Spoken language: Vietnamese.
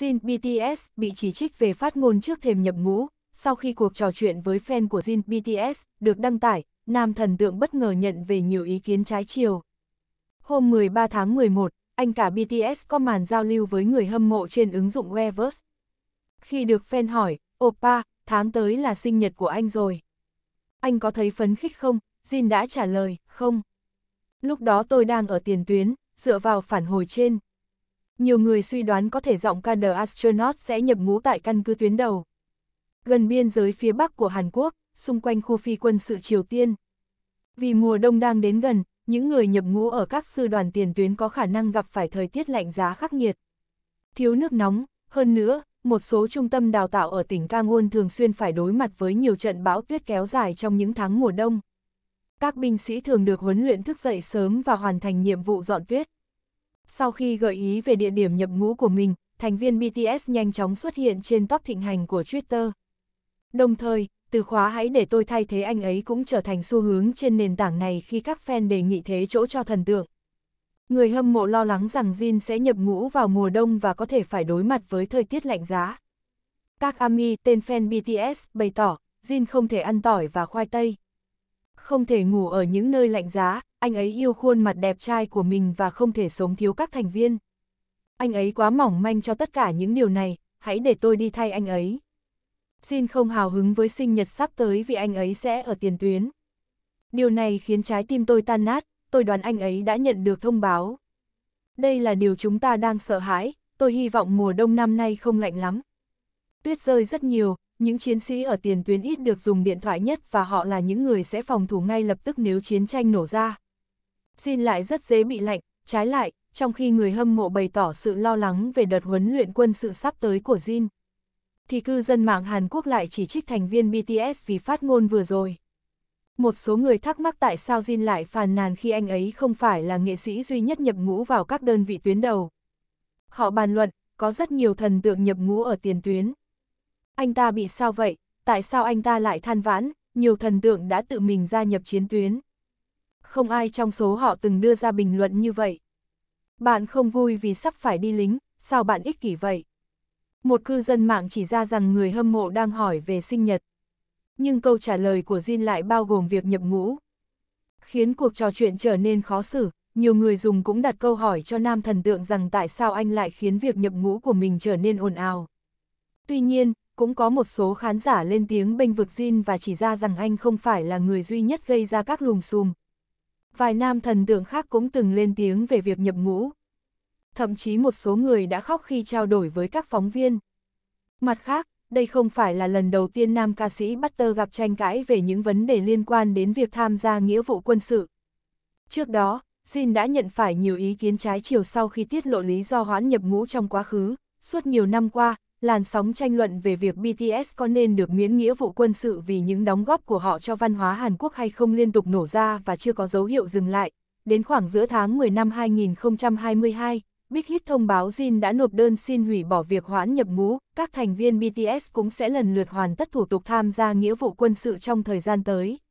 Jin BTS bị chỉ trích về phát ngôn trước thềm nhập ngũ, sau khi cuộc trò chuyện với fan của Jin BTS được đăng tải, nam thần tượng bất ngờ nhận về nhiều ý kiến trái chiều. Hôm 13 tháng 11, anh cả BTS có màn giao lưu với người hâm mộ trên ứng dụng Weverse. Khi được fan hỏi, Oppa, tháng tới là sinh nhật của anh rồi. Anh có thấy phấn khích không? Jin đã trả lời, không. Lúc đó tôi đang ở tiền tuyến, dựa vào phản hồi trên, nhiều người suy đoán có thể giọng KD Astronaut sẽ nhập ngũ tại căn cứ tuyến đầu. Gần biên giới phía bắc của Hàn Quốc, xung quanh khu phi quân sự Triều Tiên. Vì mùa đông đang đến gần, những người nhập ngũ ở các sư đoàn tiền tuyến có khả năng gặp phải thời tiết lạnh giá khắc nghiệt. Thiếu nước nóng, hơn nữa, một số trung tâm đào tạo ở tỉnh Kangwon thường xuyên phải đối mặt với nhiều trận bão tuyết kéo dài trong những tháng mùa đông. Các binh sĩ thường được huấn luyện thức dậy sớm và hoàn thành nhiệm vụ dọn tuyết. Sau khi gợi ý về địa điểm nhập ngũ của mình, thành viên BTS nhanh chóng xuất hiện trên top thịnh hành của Twitter. Đồng thời, từ khóa hãy để tôi thay thế anh ấy cũng trở thành xu hướng trên nền tảng này khi các fan đề nghị thế chỗ cho thần tượng. Người hâm mộ lo lắng rằng Jin sẽ nhập ngũ vào mùa đông và có thể phải đối mặt với thời tiết lạnh giá. Các AMI tên fan BTS bày tỏ, Jin không thể ăn tỏi và khoai tây. Không thể ngủ ở những nơi lạnh giá, anh ấy yêu khuôn mặt đẹp trai của mình và không thể sống thiếu các thành viên. Anh ấy quá mỏng manh cho tất cả những điều này, hãy để tôi đi thay anh ấy. Xin không hào hứng với sinh nhật sắp tới vì anh ấy sẽ ở tiền tuyến. Điều này khiến trái tim tôi tan nát, tôi đoán anh ấy đã nhận được thông báo. Đây là điều chúng ta đang sợ hãi, tôi hy vọng mùa đông năm nay không lạnh lắm. Tuyết rơi rất nhiều, những chiến sĩ ở tiền tuyến ít được dùng điện thoại nhất và họ là những người sẽ phòng thủ ngay lập tức nếu chiến tranh nổ ra. Xin lại rất dễ bị lạnh, trái lại, trong khi người hâm mộ bày tỏ sự lo lắng về đợt huấn luyện quân sự sắp tới của Jin. Thì cư dân mạng Hàn Quốc lại chỉ trích thành viên BTS vì phát ngôn vừa rồi. Một số người thắc mắc tại sao Jin lại phàn nàn khi anh ấy không phải là nghệ sĩ duy nhất nhập ngũ vào các đơn vị tuyến đầu. Họ bàn luận, có rất nhiều thần tượng nhập ngũ ở tiền tuyến. Anh ta bị sao vậy? Tại sao anh ta lại than vãn? Nhiều thần tượng đã tự mình gia nhập chiến tuyến. Không ai trong số họ từng đưa ra bình luận như vậy. Bạn không vui vì sắp phải đi lính, sao bạn ích kỷ vậy? Một cư dân mạng chỉ ra rằng người hâm mộ đang hỏi về sinh nhật. Nhưng câu trả lời của Jin lại bao gồm việc nhập ngũ. Khiến cuộc trò chuyện trở nên khó xử, nhiều người dùng cũng đặt câu hỏi cho nam thần tượng rằng tại sao anh lại khiến việc nhập ngũ của mình trở nên ồn ào. Tuy nhiên, cũng có một số khán giả lên tiếng bênh vực Jin và chỉ ra rằng anh không phải là người duy nhất gây ra các lùm xùm, Vài nam thần tượng khác cũng từng lên tiếng về việc nhập ngũ. Thậm chí một số người đã khóc khi trao đổi với các phóng viên. Mặt khác, đây không phải là lần đầu tiên nam ca sĩ Butter gặp tranh cãi về những vấn đề liên quan đến việc tham gia nghĩa vụ quân sự. Trước đó, Jin đã nhận phải nhiều ý kiến trái chiều sau khi tiết lộ lý do hoãn nhập ngũ trong quá khứ. Suốt nhiều năm qua, làn sóng tranh luận về việc BTS có nên được miễn nghĩa vụ quân sự vì những đóng góp của họ cho văn hóa Hàn Quốc hay không liên tục nổ ra và chưa có dấu hiệu dừng lại. Đến khoảng giữa tháng 10 năm 2022, Big Hit thông báo Jin đã nộp đơn xin hủy bỏ việc hoãn nhập ngũ, các thành viên BTS cũng sẽ lần lượt hoàn tất thủ tục tham gia nghĩa vụ quân sự trong thời gian tới.